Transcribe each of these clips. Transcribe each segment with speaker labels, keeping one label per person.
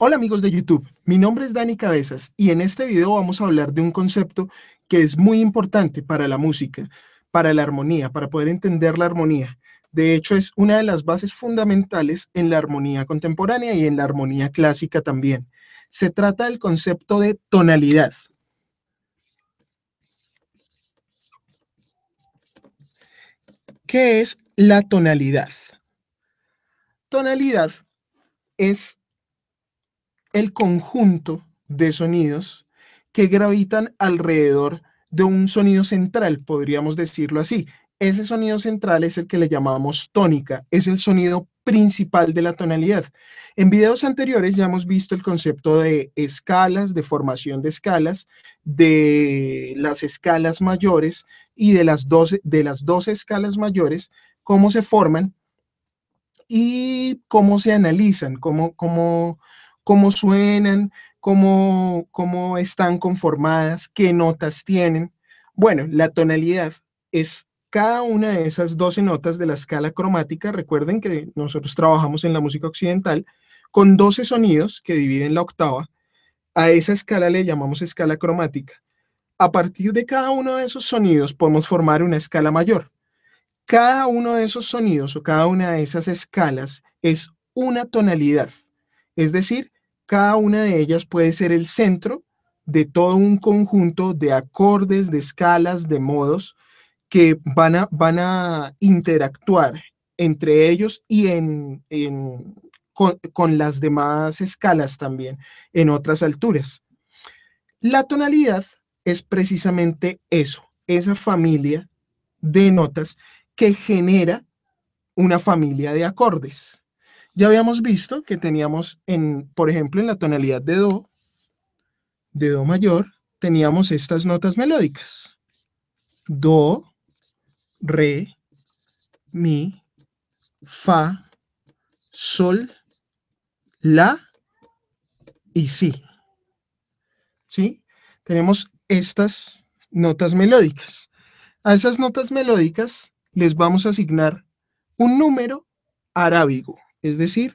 Speaker 1: Hola amigos de YouTube, mi nombre es Dani Cabezas y en este video vamos a hablar de un concepto que es muy importante para la música, para la armonía, para poder entender la armonía. De hecho, es una de las bases fundamentales en la armonía contemporánea y en la armonía clásica también. Se trata del concepto de tonalidad. ¿Qué es la tonalidad? Tonalidad es el conjunto de sonidos que gravitan alrededor de un sonido central, podríamos decirlo así. Ese sonido central es el que le llamamos tónica, es el sonido principal de la tonalidad. En videos anteriores ya hemos visto el concepto de escalas, de formación de escalas, de las escalas mayores y de las dos de las escalas mayores, cómo se forman y cómo se analizan, cómo, cómo, cómo suenan, cómo, cómo están conformadas, qué notas tienen. Bueno, la tonalidad es cada una de esas 12 notas de la escala cromática. Recuerden que nosotros trabajamos en la música occidental con 12 sonidos que dividen la octava. A esa escala le llamamos escala cromática. A partir de cada uno de esos sonidos podemos formar una escala mayor. Cada uno de esos sonidos o cada una de esas escalas es una tonalidad. Es decir, cada una de ellas puede ser el centro de todo un conjunto de acordes, de escalas, de modos que van a, van a interactuar entre ellos y con las demás escalas también, en otras alturas. La tonalidad es precisamente eso, esa familia de notas que genera una familia de acordes. Ya habíamos visto que teníamos, en, por ejemplo, en la tonalidad de Do, de Do mayor, teníamos estas notas melódicas. Do, Re, Mi, Fa, Sol, La y Si. ¿Sí? Tenemos estas notas melódicas. A esas notas melódicas les vamos a asignar un número arábigo es decir,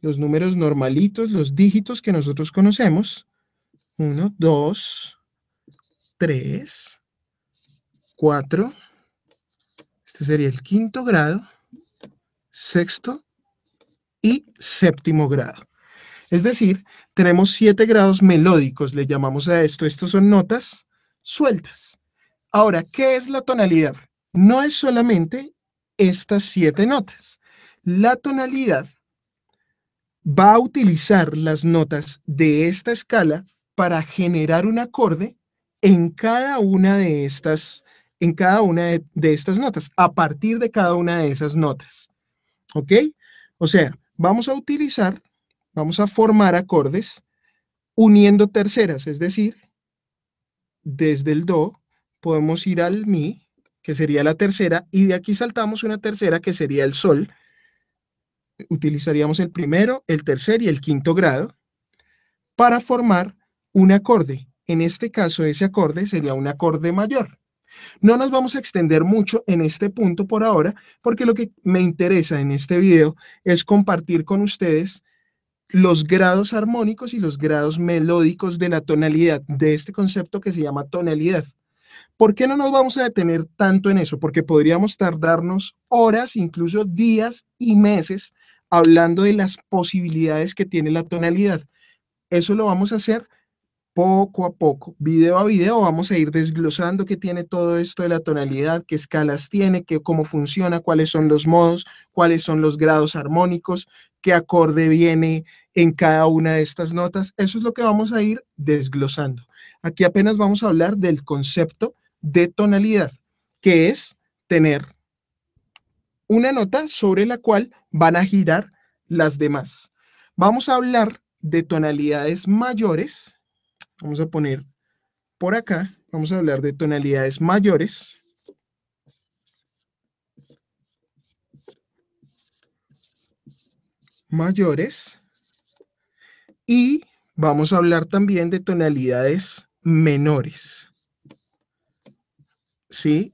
Speaker 1: los números normalitos, los dígitos que nosotros conocemos, 1, 2, 3, 4, este sería el quinto grado, sexto y séptimo grado. Es decir, tenemos siete grados melódicos, le llamamos a esto. Estos son notas sueltas. Ahora, ¿qué es la tonalidad? No es solamente estas siete notas. La tonalidad va a utilizar las notas de esta escala para generar un acorde en cada una de estas, en cada una de, estas notas, a partir de cada una de esas notas. ¿Ok? O sea, vamos a utilizar, vamos a formar acordes uniendo terceras, es decir, desde el do podemos ir al mi, que sería la tercera, y de aquí saltamos una tercera que sería el sol, utilizaríamos el primero, el tercer y el quinto grado para formar un acorde. En este caso, ese acorde sería un acorde mayor. No nos vamos a extender mucho en este punto por ahora, porque lo que me interesa en este video es compartir con ustedes los grados armónicos y los grados melódicos de la tonalidad, de este concepto que se llama tonalidad. ¿Por qué no nos vamos a detener tanto en eso? Porque podríamos tardarnos horas, incluso días y meses hablando de las posibilidades que tiene la tonalidad. Eso lo vamos a hacer poco a poco, video a video, vamos a ir desglosando qué tiene todo esto de la tonalidad, qué escalas tiene, qué, cómo funciona, cuáles son los modos, cuáles son los grados armónicos, qué acorde viene en cada una de estas notas. Eso es lo que vamos a ir desglosando. Aquí apenas vamos a hablar del concepto de tonalidad, que es tener una nota sobre la cual van a girar las demás. Vamos a hablar de tonalidades mayores. Vamos a poner por acá, vamos a hablar de tonalidades mayores. Mayores. Y vamos a hablar también de tonalidades menores. ¿sí?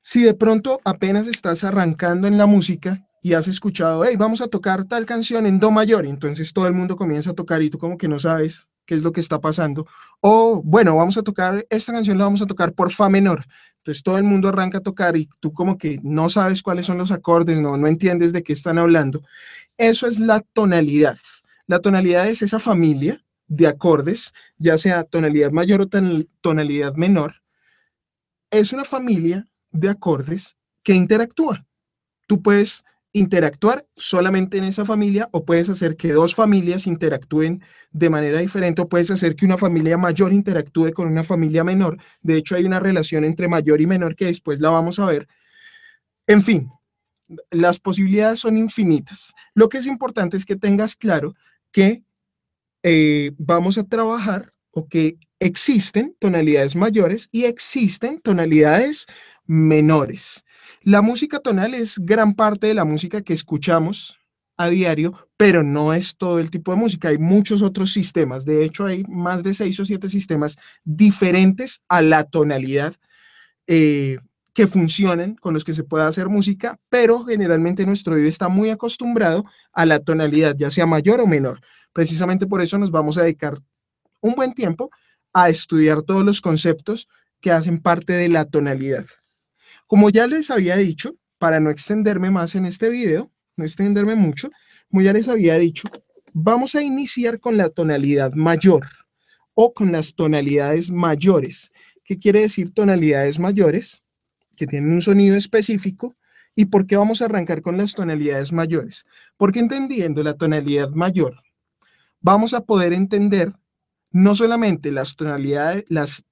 Speaker 1: Si de pronto apenas estás arrancando en la música y has escuchado, hey, vamos a tocar tal canción en do mayor, entonces todo el mundo comienza a tocar y tú como que no sabes qué es lo que está pasando, o bueno, vamos a tocar, esta canción la vamos a tocar por fa menor, entonces todo el mundo arranca a tocar y tú como que no sabes cuáles son los acordes, no, no entiendes de qué están hablando, eso es la tonalidad. La tonalidad es esa familia de acordes, ya sea tonalidad mayor o tonalidad menor, es una familia de acordes que interactúa. Tú puedes interactuar solamente en esa familia o puedes hacer que dos familias interactúen de manera diferente o puedes hacer que una familia mayor interactúe con una familia menor. De hecho, hay una relación entre mayor y menor que después la vamos a ver. En fin, las posibilidades son infinitas. Lo que es importante es que tengas claro que eh, vamos a trabajar o que Existen tonalidades mayores y existen tonalidades menores. La música tonal es gran parte de la música que escuchamos a diario, pero no es todo el tipo de música. Hay muchos otros sistemas. De hecho, hay más de seis o siete sistemas diferentes a la tonalidad eh, que funcionen con los que se pueda hacer música, pero generalmente nuestro oído está muy acostumbrado a la tonalidad, ya sea mayor o menor. Precisamente por eso nos vamos a dedicar un buen tiempo a estudiar todos los conceptos que hacen parte de la tonalidad. Como ya les había dicho, para no extenderme más en este video, no extenderme mucho, como ya les había dicho, vamos a iniciar con la tonalidad mayor o con las tonalidades mayores. ¿Qué quiere decir tonalidades mayores? Que tienen un sonido específico. ¿Y por qué vamos a arrancar con las tonalidades mayores? Porque entendiendo la tonalidad mayor, vamos a poder entender no solamente las tonalidades, las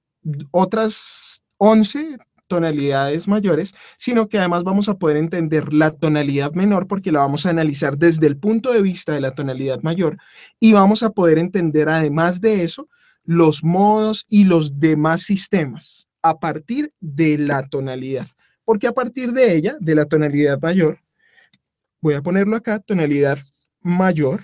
Speaker 1: otras 11 tonalidades mayores, sino que además vamos a poder entender la tonalidad menor porque la vamos a analizar desde el punto de vista de la tonalidad mayor y vamos a poder entender además de eso los modos y los demás sistemas a partir de la tonalidad, porque a partir de ella, de la tonalidad mayor, voy a ponerlo acá, tonalidad mayor,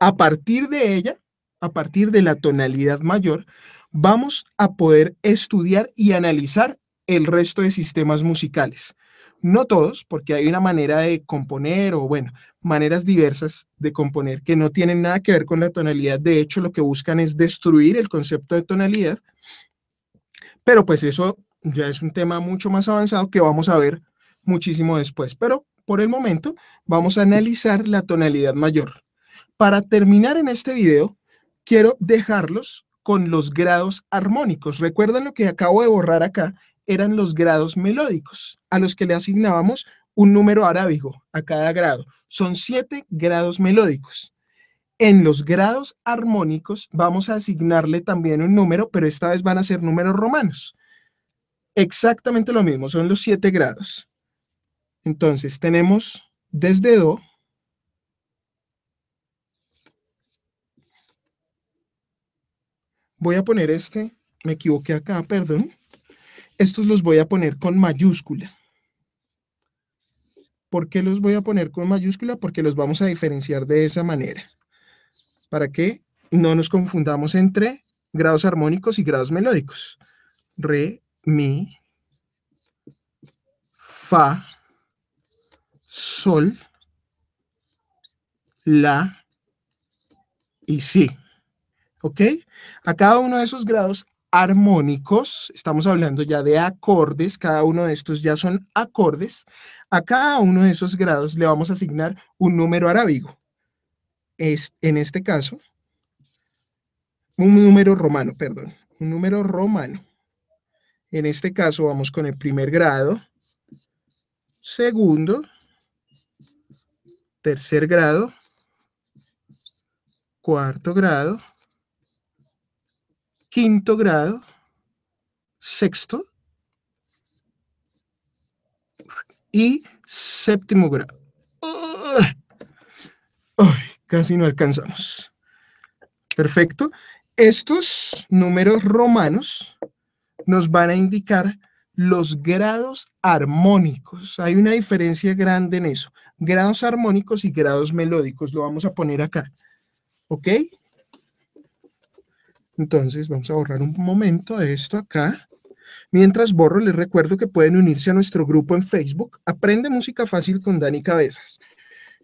Speaker 1: a partir de ella a partir de la tonalidad mayor, vamos a poder estudiar y analizar el resto de sistemas musicales. No todos, porque hay una manera de componer o, bueno, maneras diversas de componer que no tienen nada que ver con la tonalidad. De hecho, lo que buscan es destruir el concepto de tonalidad. Pero pues eso ya es un tema mucho más avanzado que vamos a ver muchísimo después. Pero por el momento vamos a analizar la tonalidad mayor. Para terminar en este video, quiero dejarlos con los grados armónicos. Recuerden lo que acabo de borrar acá, eran los grados melódicos, a los que le asignábamos un número arábigo a cada grado. Son siete grados melódicos. En los grados armónicos vamos a asignarle también un número, pero esta vez van a ser números romanos. Exactamente lo mismo, son los siete grados. Entonces tenemos desde Do voy a poner este, me equivoqué acá, perdón. Estos los voy a poner con mayúscula. ¿Por qué los voy a poner con mayúscula? Porque los vamos a diferenciar de esa manera. Para que no nos confundamos entre grados armónicos y grados melódicos. Re, mi, fa, sol, la y si. ¿ok? A cada uno de esos grados armónicos, estamos hablando ya de acordes, cada uno de estos ya son acordes, a cada uno de esos grados le vamos a asignar un número arábigo. en este caso, un número romano, perdón, un número romano. En este caso vamos con el primer grado, segundo, tercer grado, cuarto grado, quinto grado, sexto y séptimo grado. casi no alcanzamos. Perfecto. Estos números romanos nos van a indicar los grados armónicos. Hay una diferencia grande en eso. Grados armónicos y grados melódicos. Lo vamos a poner acá. ¿Ok? Entonces vamos a borrar un momento de esto acá. Mientras borro, les recuerdo que pueden unirse a nuestro grupo en Facebook, Aprende Música Fácil con Dani Cabezas.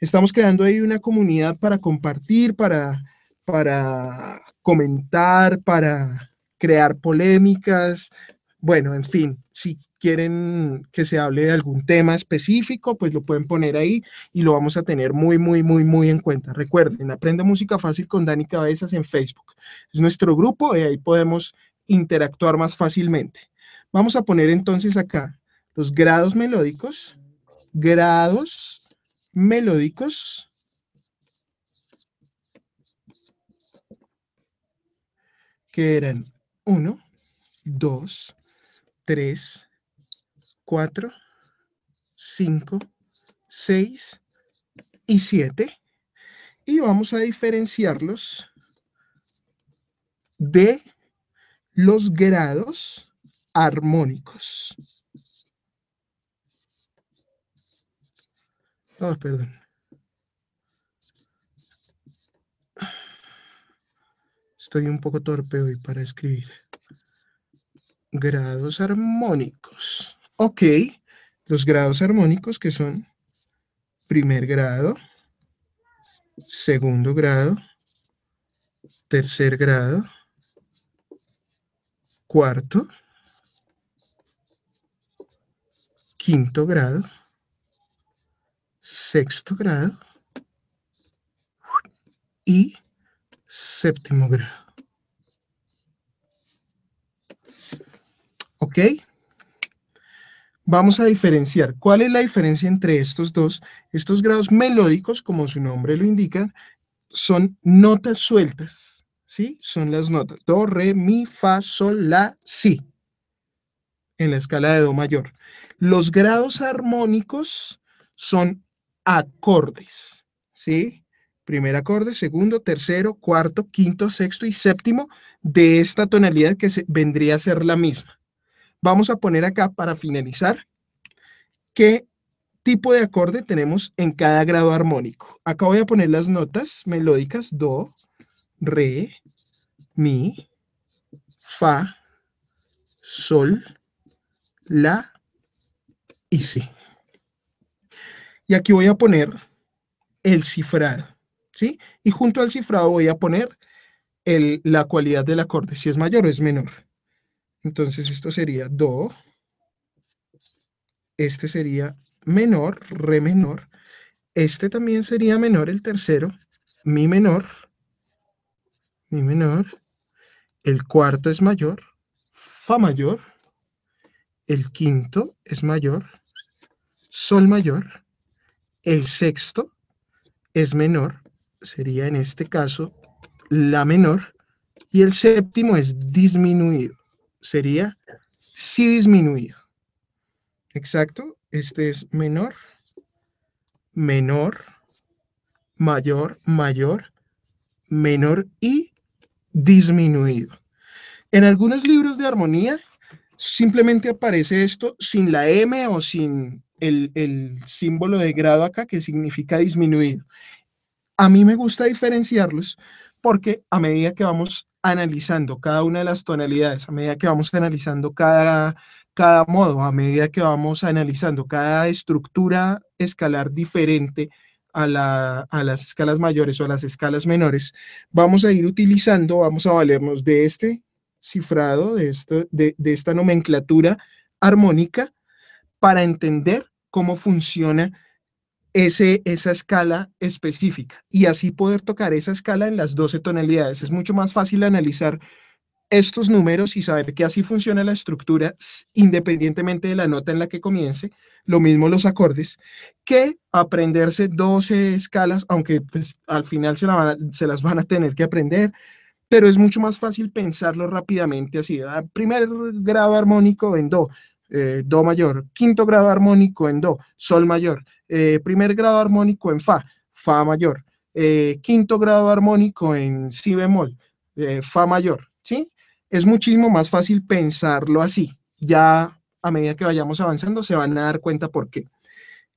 Speaker 1: Estamos creando ahí una comunidad para compartir, para, para comentar, para crear polémicas. Bueno, en fin, sí quieren que se hable de algún tema específico, pues lo pueden poner ahí y lo vamos a tener muy, muy, muy, muy en cuenta. Recuerden, Aprenda Música Fácil con Dani Cabezas en Facebook. Es nuestro grupo y ahí podemos interactuar más fácilmente. Vamos a poner entonces acá los grados melódicos, grados melódicos. que eran 1, 2, 3, 4, 5, 6 y 7. Y vamos a diferenciarlos de los grados armónicos. Oh, perdón. Estoy un poco torpe hoy para escribir. Grados armónicos. Ok, los grados armónicos que son primer grado, segundo grado, tercer grado, cuarto, quinto grado, sexto grado y séptimo grado. ¿Ok? Vamos a diferenciar. ¿Cuál es la diferencia entre estos dos? Estos grados melódicos, como su nombre lo indica, son notas sueltas, ¿sí? Son las notas do, re, mi, fa, sol, la, si, en la escala de do mayor. Los grados armónicos son acordes, ¿sí? Primer acorde, segundo, tercero, cuarto, quinto, sexto y séptimo de esta tonalidad que vendría a ser la misma vamos a poner acá para finalizar qué tipo de acorde tenemos en cada grado armónico. Acá voy a poner las notas melódicas do, re, mi, fa, sol, la y si. Y aquí voy a poner el cifrado, ¿sí? Y junto al cifrado voy a poner la cualidad del acorde, si es mayor o es menor. Entonces esto sería do, este sería menor, re menor, este también sería menor, el tercero, mi menor, mi menor, el cuarto es mayor, fa mayor, el quinto es mayor, sol mayor, el sexto es menor, sería en este caso la menor, y el séptimo es disminuido sería si disminuido. Exacto, este es menor, menor, mayor, mayor, menor y disminuido. En algunos libros de armonía simplemente aparece esto sin la M o sin el, símbolo de grado acá que significa disminuido. A mí me gusta diferenciarlos porque a medida que vamos analizando cada una de las tonalidades, a medida que vamos analizando cada, cada modo, a medida que vamos analizando cada estructura escalar diferente a, las escalas mayores o a las escalas menores, vamos a ir utilizando, vamos a valernos de este cifrado, de, esto, de, de esta nomenclatura armónica, para entender cómo funciona ese, esa escala específica y así poder tocar esa escala en las 12 tonalidades. Es mucho más fácil analizar estos números y saber que así funciona la estructura independientemente de la nota en la que comience, lo mismo los acordes, que aprenderse 12 escalas, aunque pues, al final se, se las van a tener que aprender, pero es mucho más fácil pensarlo rápidamente así. Ah, primer grado armónico en do, eh, do mayor, quinto grado armónico en do, sol mayor, eh, primer grado armónico en fa, fa mayor, eh, quinto grado armónico en si bemol, fa mayor, ¿sí? Es muchísimo más fácil pensarlo así. Ya a medida que vayamos avanzando se van a dar cuenta por qué.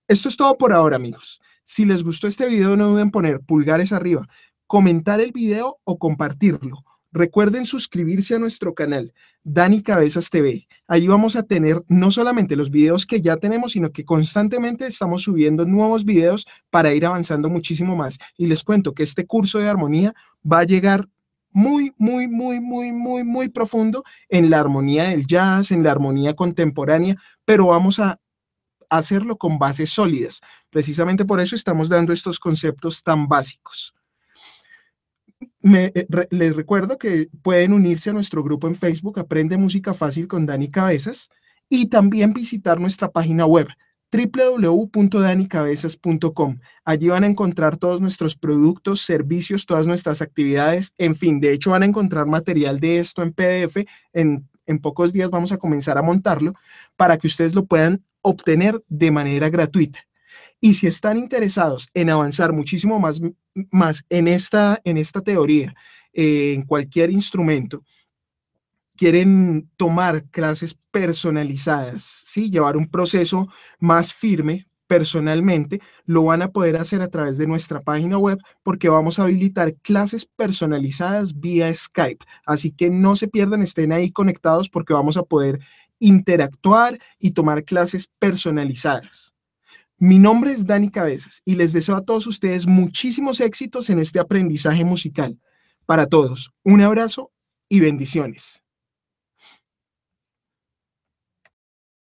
Speaker 1: Esto es todo por ahora, amigos. Si les gustó este video, no duden en poner pulgares arriba, comentar el video o compartirlo Recuerden suscribirse a nuestro canal Dani Cabezas TV. Ahí vamos a tener no solamente los videos que ya tenemos, sino que constantemente estamos subiendo nuevos videos para ir avanzando muchísimo más. Y les cuento que este curso de armonía va a llegar muy, muy, muy, muy, muy, muy profundo en la armonía del jazz, en la armonía contemporánea, pero vamos a hacerlo con bases sólidas. Precisamente por eso estamos dando estos conceptos tan básicos. Me, eh, les recuerdo que pueden unirse a nuestro grupo en Facebook Aprende Música Fácil con Dani Cabezas y también visitar nuestra página web www.danicabezas.com. Allí van a encontrar todos nuestros productos, servicios, todas nuestras actividades, en fin, de hecho van a encontrar material de esto en PDF, en pocos días vamos a comenzar a montarlo para que ustedes lo puedan obtener de manera gratuita. Y si están interesados en avanzar muchísimo más, en, esta, teoría, eh, en cualquier instrumento, quieren tomar clases personalizadas, llevar un proceso más firme personalmente, lo van a poder hacer a través de nuestra página web porque vamos a habilitar clases personalizadas vía Skype. Así que no se pierdan, estén ahí conectados porque vamos a poder interactuar y tomar clases personalizadas. Mi nombre es Dani Cabezas y les deseo a todos ustedes muchísimos éxitos en este aprendizaje musical. Para todos, un abrazo y bendiciones.